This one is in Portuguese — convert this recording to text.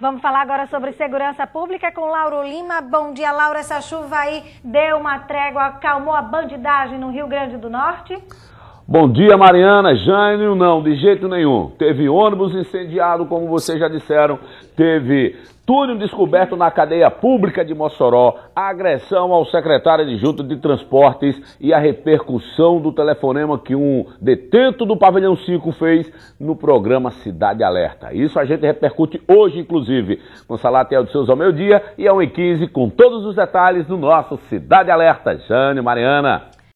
Vamos falar agora sobre segurança pública com Lauro Lima. Bom dia, Laura. Essa chuva aí deu uma trégua, acalmou a bandidagem no Rio Grande do Norte? Bom dia, Mariana. Jânio, não, de jeito nenhum. Teve ônibus incendiado, como vocês já disseram. Teve túnel descoberto na cadeia pública de Mossoró, agressão ao secretário adjunto de, de transportes e a repercussão do telefonema que um detento do Pavilhão 5 fez no programa Cidade Alerta. Isso a gente repercute hoje, inclusive, com Salatiel de Seus ao meio-dia e ao 1h15, com todos os detalhes do nosso Cidade Alerta. Jânio, Mariana.